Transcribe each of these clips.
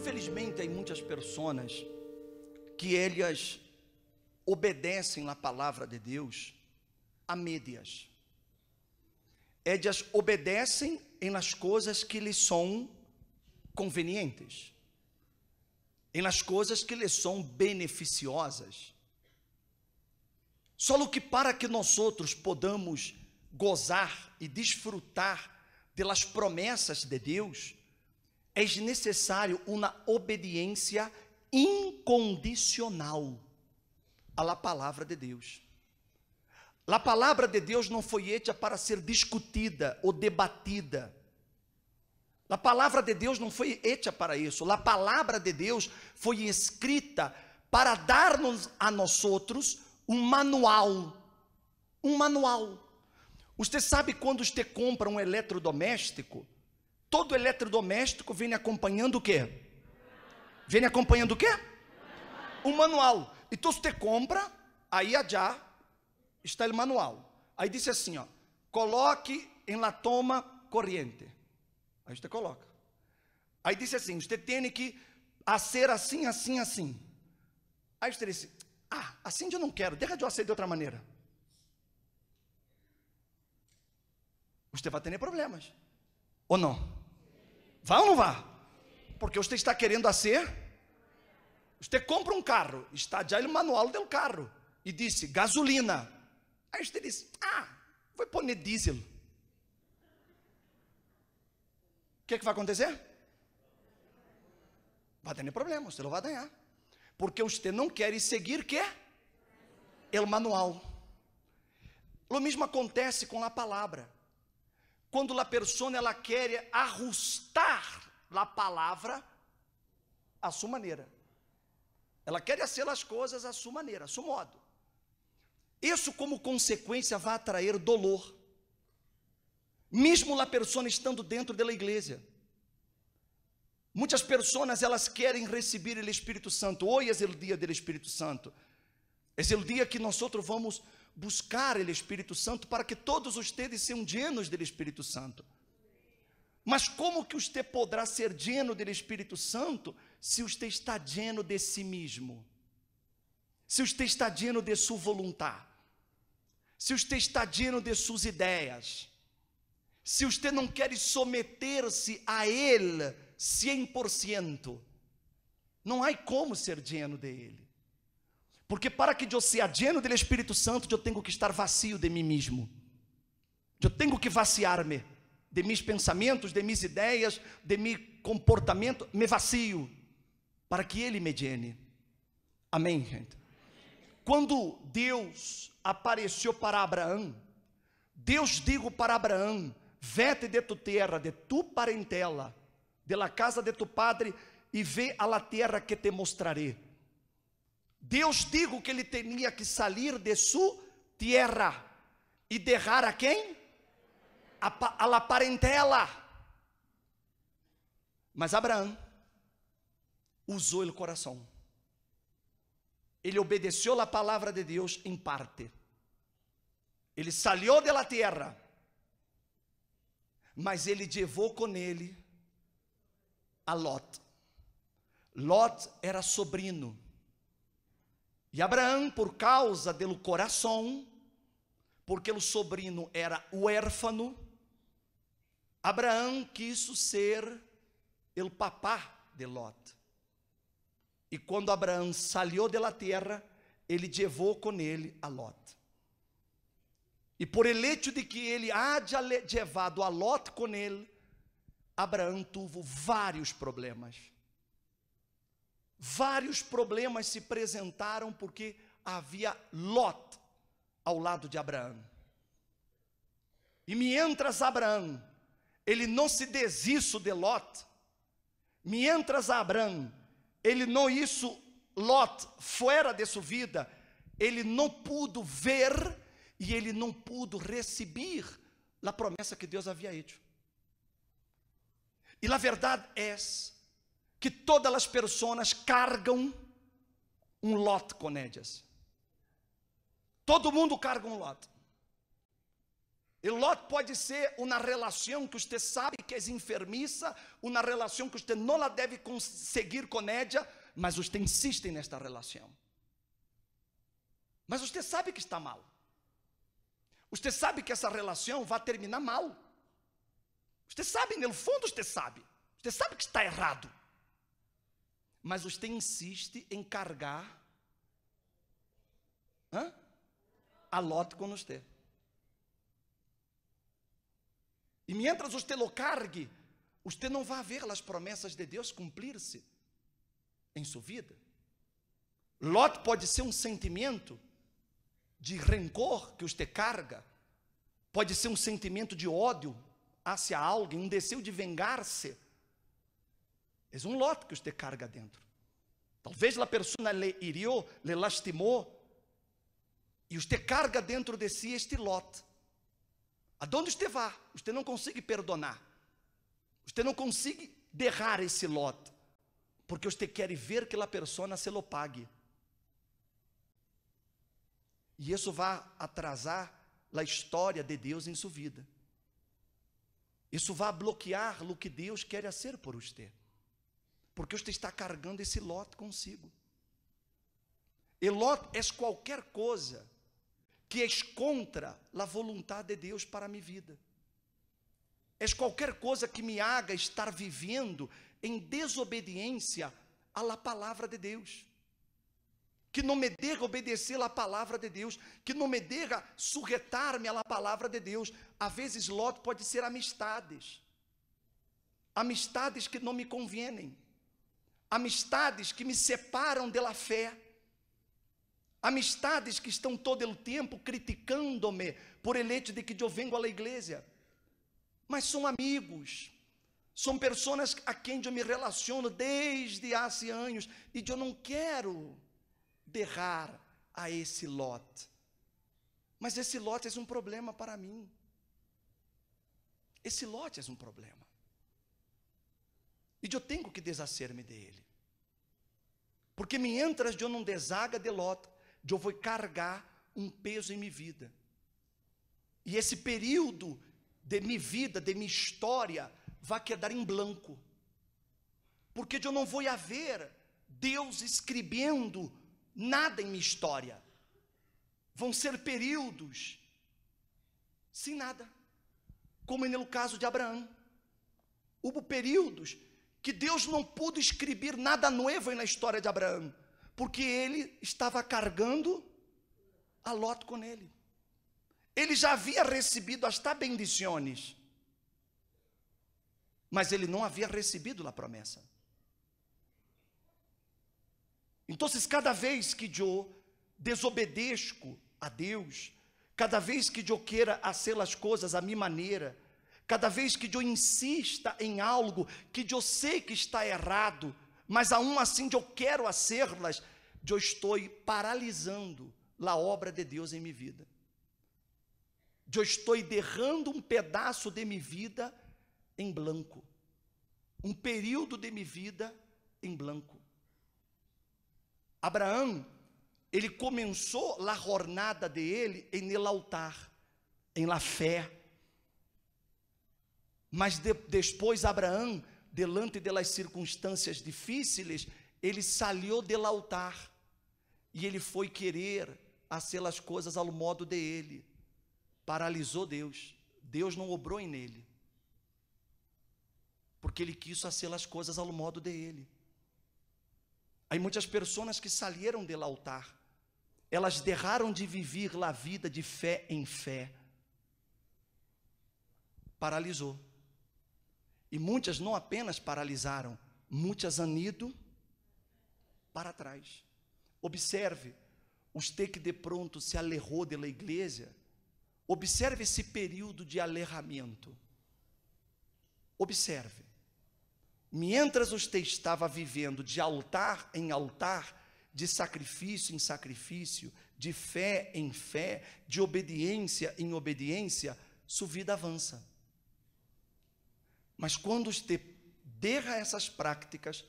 Infelizmente, há muitas pessoas que elas obedecem à palavra de Deus a médias. Elas obedecem em nas coisas que lhes são convenientes, em nas coisas que lhes são beneficiosas. Só que para que nós outros podamos gozar e desfrutar pelas promessas de Deus, é necessário uma obediência incondicional à palavra de Deus. A palavra de Deus não foi hecha para ser discutida ou debatida. A palavra de Deus não foi hecha para isso. A palavra de Deus foi escrita para dar-nos a nós outros um manual. Um manual. Você sabe quando você compra um eletrodoméstico? Todo eletrodoméstico vem acompanhando o quê? Vem acompanhando o quê? O manual. Então você compra, aí a já está o manual. Aí disse assim, ó, coloque em la toma corriente. Aí você coloca. Aí disse assim, você tem que ser assim, assim, assim. Aí você disse, ah, acende assim eu não quero, deixa de eu acer de outra maneira. Você vai ter problemas, ou não? Vá ou não vá? Porque você está querendo a ser. Você compra um carro, está já no manual do carro, e disse gasolina. Aí você disse, ah, vou pôr diesel. O que, é que vai acontecer? Vai ter problema, você não vai ganhar. Porque você não quer seguir que? O manual. O mesmo acontece com a palavra quando a pessoa ela quer arrustar a palavra à sua maneira. Ela quer fazer as coisas à sua maneira, a seu modo. Isso, como consequência, vai atrair dolor. Mesmo a pessoa estando dentro da igreja. Muitas pessoas elas querem receber o Espírito Santo. Hoje é o dia do Espírito Santo. É o dia que nós outros vamos buscar o Espírito Santo para que todos os teus sejam llenos do Espírito Santo. Mas como que você poderá ser lleno do Espírito Santo se você está lleno de si mesmo? Se você está lleno de sua vontade? Se você está lleno de suas ideias? Se você não quer someter-se a Ele 100%, não há como ser lleno de Ele. Porque para que eu seja lleno do Espírito Santo, eu tenho que estar vazio de mim mesmo. Eu tenho que vaciar-me de meus pensamentos, de minhas ideias, de meu comportamento, me vacio, para que Ele me llene. Amém, gente? Quando Deus apareceu para Abraão, Deus digo para Abraão: vete de tu terra, de tu parentela, de la casa de tu padre, e vê a la terra que te mostrarei Deus digo que ele tinha que sair de sua terra e derrar a quem? A, a la parentela. Mas Abraão usou o coração. Ele obedeceu a palavra de Deus em parte. Ele saiu da terra, mas ele levou com ele a Lot. Lot era sobrinho e Abraão, por causa dele coração, porque o sobrinho era huérfano, Abraão quis ser o papá de Lot. E quando Abraão saiu da terra, ele levou com ele a Lot. E por eleito de que ele haja levado a Lot com ele, Abraão teve vários problemas vários problemas se apresentaram porque havia Lot ao lado de Abraão. E me entras Abraão, ele não se desistiu de Lot. Me entras Abraão, ele não isso Lot fora de sua vida, ele não pudo ver e ele não pudo receber a promessa que Deus havia hecho. E a verdade é essa que todas as pessoas cargam um lote com elas. Todo mundo carga um lote. E lote pode ser uma relação que você sabe que é enfermiça, uma relação que você não deve conseguir com ela, mas você insiste nesta relação. Mas você sabe que está mal. Você sabe que essa relação vai terminar mal. Você sabe, no fundo, você sabe. Você sabe que está errado. Mas você insiste em cargar a lote com você. E mientras você lo cargue, você não vai ver as promessas de Deus cumprir-se em sua vida. Lot pode ser um sentimento de rancor que você carga, pode ser um sentimento de ódio hacia alguém, um desejo de vingar-se é um lote que você carga dentro. Talvez a pessoa lhe iriu, lhe lastimou, e você carga dentro de si este lote. Aonde você vá, você não consegue perdonar. Você não consegue derrar esse lote. Porque você quer ver que a pessoa se lo pague. E isso vai atrasar a história de Deus em sua vida. Isso vai bloquear o que Deus quer fazer por você porque você está carregando esse Lot consigo. E lote é qualquer coisa que é contra a vontade de Deus para a minha vida. É qualquer coisa que me haga estar vivendo em desobediência à palavra de Deus. Que não me deixa obedecer à palavra de Deus, que não me deixa sujeitar-me à palavra de Deus. Às vezes, Lot pode ser amistades, amistades que não me convienem, amistades que me separam da fé, amistades que estão todo o tempo criticando-me por eleito de que eu vengo à igreja, mas são amigos, são pessoas a quem eu me relaciono desde há anos e eu não quero derrar a esse lote. Mas esse lote é um problema para mim. Esse lote é um problema eu tenho que desacer me dele. Porque me entras de eu não desaga de lota, de eu vou carregar um peso em minha vida. E esse período de minha vida, de minha história, vai quedar em branco. Porque eu não vou haver Deus escrevendo nada em minha história. Vão ser períodos sem nada. Como é no caso de Abraão. Houve períodos que Deus não pôde escrever nada novo na história de Abraão, porque ele estava carregando a Lot com ele. Ele já havia recebido as bendições, mas ele não havia recebido a promessa. Então, cada vez que eu desobedeço a Deus, cada vez que eu queira fazer as coisas à minha maneira, Cada vez que eu insista em algo que eu sei que está errado, mas aún assim eu quero de eu estou paralisando a obra de Deus em minha vida. Eu estou derrando um pedaço de minha vida em branco. Um período de minha vida em branco. Abraão, ele começou a jornada dele em el altar, em la fé, mas de, depois Abraão, delante das circunstâncias difíceis, ele saiu do altar e ele foi querer fazer as coisas ao modo dele. ele. Paralisou Deus. Deus não obrou nele. Porque ele quis fazer as coisas ao modo dele. ele. Há muitas pessoas que saíram do altar. Elas derraram de viver a vida de fé em fé. Paralisou. E muitas não apenas paralisaram, muitas han ido para trás. Observe, te que de pronto se alerrou da igreja, observe esse período de alerramento. Observe. Mientras te estava vivendo de altar em altar, de sacrifício em sacrifício, de fé em fé, de obediência em obediência, sua vida avança. Mas quando você derra essas práticas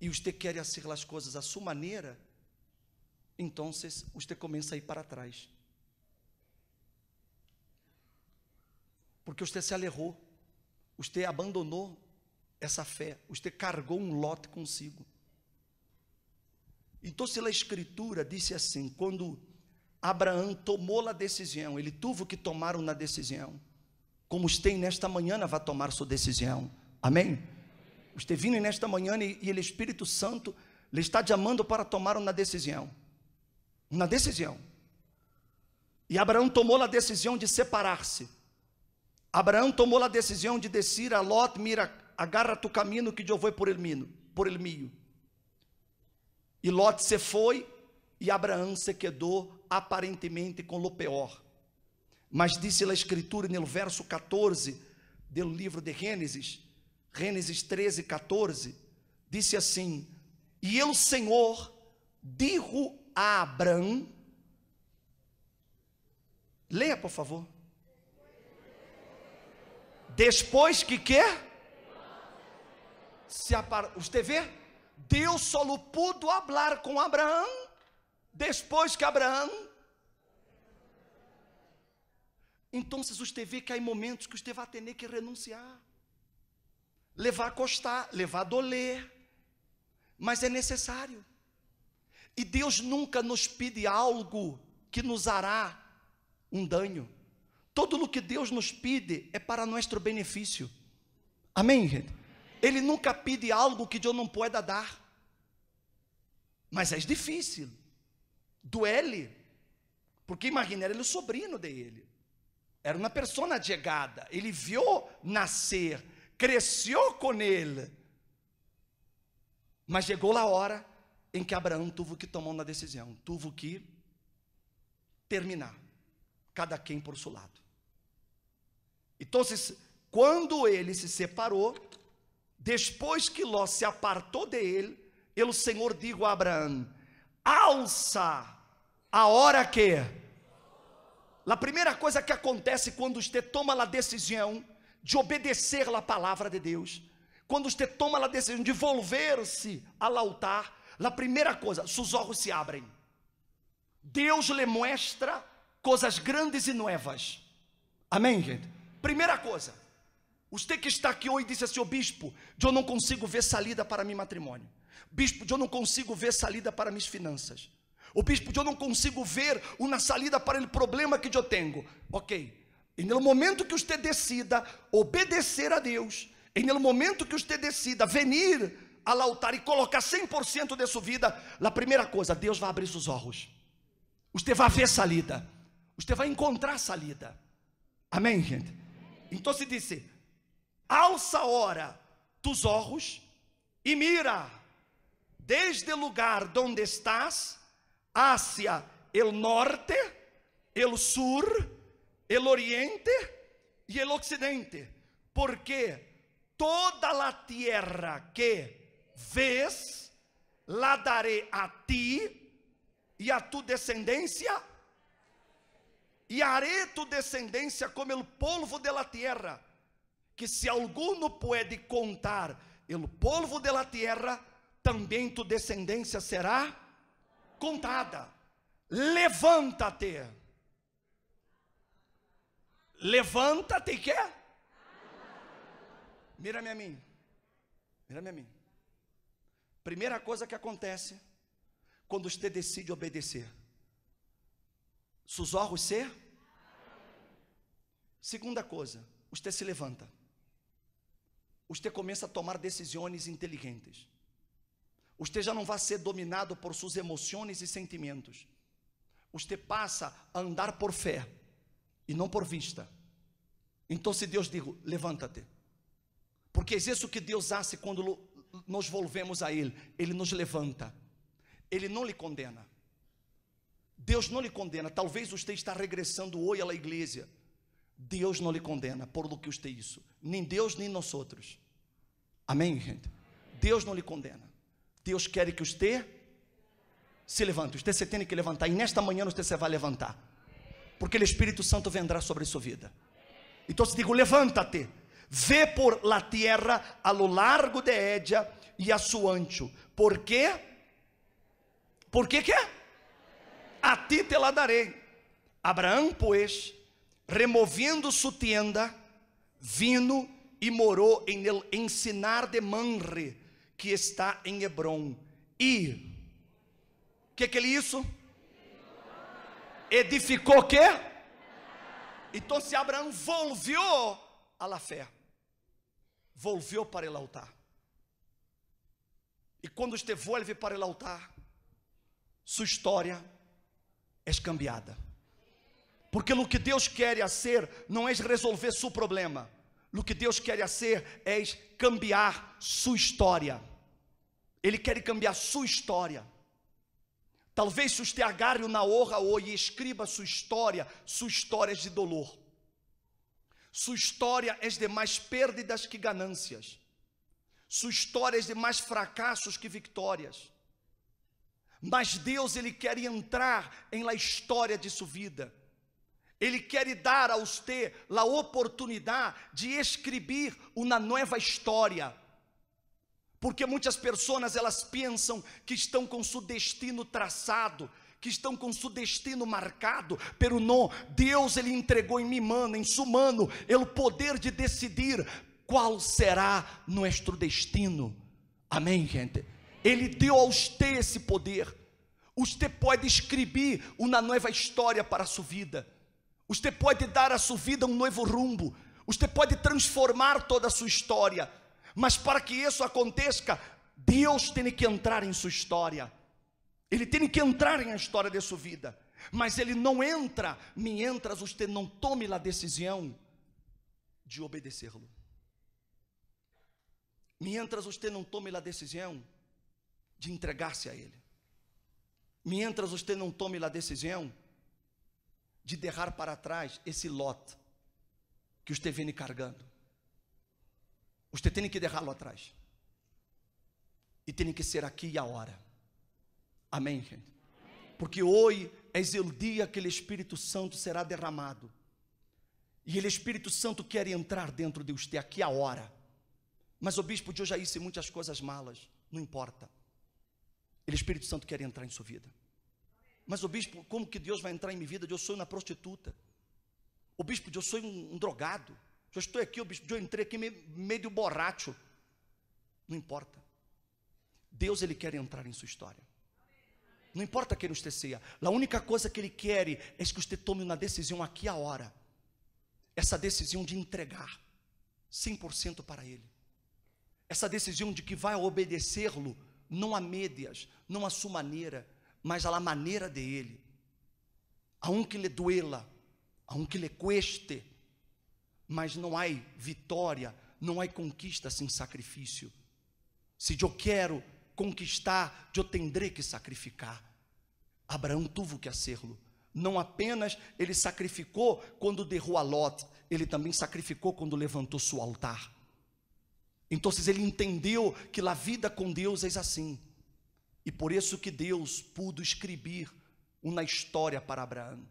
e você quer fazer as coisas à sua maneira, então você começa a ir para trás. Porque você se alerrou, você abandonou essa fé, você cargou um lote consigo. Então, se a Escritura disse assim, quando Abraão tomou a decisão, ele teve que tomar uma decisão, como os tem nesta manhã, vá tomar sua decisão. Amém? Os vindo nesta manhã e, e o Espírito Santo lhe está chamando para tomar uma decisão. Uma decisão. E Abraão tomou a decisão de separar-se. Abraão tomou a decisão de descer a Lot, mira, agarra tu caminho que eu vou por elmino, por el E Lot se foi e Abraão se quedou aparentemente com o pior. Mas disse a Escritura no verso 14 do livro de Gênesis, Gênesis 13, 14, disse assim: E eu, Senhor, digo a Abraão, leia por favor, depois que quê? Se apar... Você vê? Deus só pudo falar com Abraão depois que Abraão então os teve que há momentos que você teve a ter que renunciar. Levar a custar, levar a doler. Mas é necessário. E Deus nunca nos pede algo que nos hará um danho. Todo o que Deus nos pede é para nosso benefício. Amém, gente? Ele nunca pede algo que Deus não pode dar. Mas é difícil. Duele. Porque imagina, ele é o sobrinho dele era uma pessoa chegada, ele viu nascer, cresceu com ele. Mas chegou a hora em que Abraão teve que tomar uma decisão, teve que terminar, cada quem por seu lado. Então, quando ele se separou, depois que Ló se apartou de ele, ele, o Senhor digo a Abraão: alça a hora que a primeira coisa que acontece quando você toma a decisão de obedecer à palavra de Deus, quando você toma a decisão de volver-se ao altar, a primeira coisa, seus olhos se abrem. Deus lhe mostra coisas grandes e novas. Amém, gente? Primeira coisa, você que está aqui hoje disse assim: oh, Bispo, eu não consigo ver salida para meu matrimônio. Bispo, eu não consigo ver salida para minhas finanças. O bispo, eu não consigo ver uma saída para o problema que eu tenho. Ok. E no momento que você decida obedecer a Deus, e no momento que você decida venir ao altar e colocar 100% de sua vida, a primeira coisa, Deus vai abrir seus olhos. Você vai ver salida. Você vai encontrar salida. Amém, gente? Então se disse: alça hora tus olhos e mira desde o lugar onde estás hacia el norte, el sur, el oriente e el occidente, porque toda la tierra que vês la daré a ti e a tu descendência e haré tu descendência como el polvo de la tierra, que se alguno puder contar el polvo de la tierra, também tu descendência será contada. Levanta-te. Levanta-te quer? É? Mira-me a mim. Mira-me a mim. Primeira coisa que acontece quando você decide obedecer. Susorro ser. Segunda coisa, você se levanta. Você começa a tomar decisões inteligentes. Você já não vai ser dominado por suas emoções e sentimentos. Você passa a andar por fé e não por vista. Então, se Deus digo, levanta-te, porque é isso que Deus faz quando nos volvemos a Ele. Ele nos levanta. Ele não lhe condena. Deus não lhe condena. Talvez você está regressando hoje à igreja. Deus não lhe condena por lo que você isso. Nem Deus, nem nós outros. Amém, gente? Deus não lhe condena. Deus quer que os T se levantem. Os T se têm que levantar. E nesta manhã os T se vai levantar. Porque o Espírito Santo vendrá sobre a sua vida. Então se digo, levanta-te. Vê por la tierra a lo largo de Édia e a su ancho. Por quê? Por que que? A ti te la darei. Abraão, pois, removendo sua tienda, vino e morou em el ensinar de Manre, que está em Hebron. E o que, que ele isso? Edificou o quê? Então se Abraão volviu à la fé. Volviu para o altar. E quando este volve para o altar, sua história é cambiada. Porque o que Deus quer fazer não é resolver seu problema, no que Deus quer ser é cambiar sua história. Ele quer cambiar sua história. Talvez sustiagário na honra hoje escreva sua história, sua história é de dolor. Sua história é de mais perdas que ganâncias. Sua história é de mais fracassos que vitórias. Mas Deus ele quer entrar em la história de sua vida. Ele quer dar a você a oportunidade de escrever uma nova história. Porque muitas pessoas elas pensam que estão com seu destino traçado, que estão com seu destino marcado, pero não, Deus ele entregou em mim, mano, em sua mano, o poder de decidir qual será nosso destino. Amém, gente? Ele deu a você esse poder. Você pode escrever uma nova história para a sua vida. Você pode dar a sua vida um novo rumbo. Você pode transformar toda a sua história. Mas para que isso aconteça, Deus tem que entrar em sua história. Ele tem que entrar em a história de sua vida. Mas ele não entra, me você não tome a decisão de obedecê-lo. Mientras você não tome a decisão de entregar-se a Ele. Mientras você não tome a decisão de derrar para trás esse lote que você vem carregando. Você tem que derrá-lo atrás. E tem que ser aqui e agora. Amém, gente? Porque hoje é o dia que o Espírito Santo será derramado. E o Espírito Santo quer entrar dentro de você aqui a hora. Mas o bispo de hoje já disse muitas coisas malas. Não importa. O Espírito Santo quer entrar em sua vida. Mas o bispo, como que Deus vai entrar em minha vida? Eu sou uma prostituta. O bispo, eu sou um, um drogado. Eu estou aqui, o bispo, eu entrei aqui meio, borracho. Não importa. Deus, ele quer entrar em sua história. Não importa quem nos esteja. A única coisa que ele quer é que você tome uma decisão aqui a hora. Essa decisão de entregar 100% para ele. Essa decisão de que vai obedecê-lo, não a médias, não há sua maneira, mas à maneira dele, que lhe duela, que lhe cueste, mas não há vitória, não há conquista sem sacrifício. Se eu quero conquistar, eu tendrei que sacrificar. Abraão tuvo que hacerlo. Não apenas ele sacrificou quando derrou a Lot, ele também sacrificou quando levantou seu altar. Então ele entendeu que a vida com Deus é assim. E por isso que Deus pudo escrever uma história para Abraão.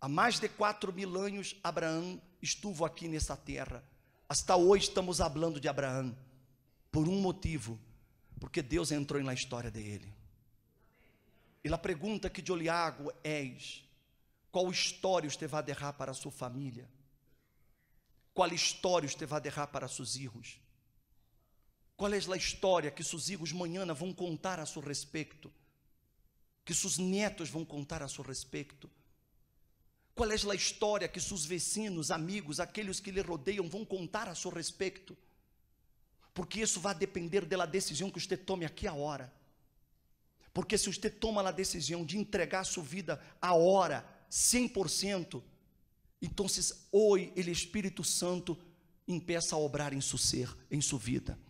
Há mais de quatro mil anos, Abraão estuvo aqui nessa terra. Hasta hoje estamos falando de Abraão. Por um motivo. Porque Deus entrou na história dele. E a pergunta que de Oliago és: qual história te vai derrar para a sua família? Qual história te vai derrar para seus filhos? Qual é a história que seus filhos amanhã vão contar a seu respeito? Que seus netos vão contar a seu respeito? Qual é a história que seus vecinos, amigos, aqueles que lhe rodeiam vão contar a seu respeito? Porque isso vai depender da decisão que você tome aqui a hora. Porque se você toma a decisão de entregar a sua vida a hora, 100%, então hoje o Espírito Santo impeça a obrar em seu ser, em sua vida.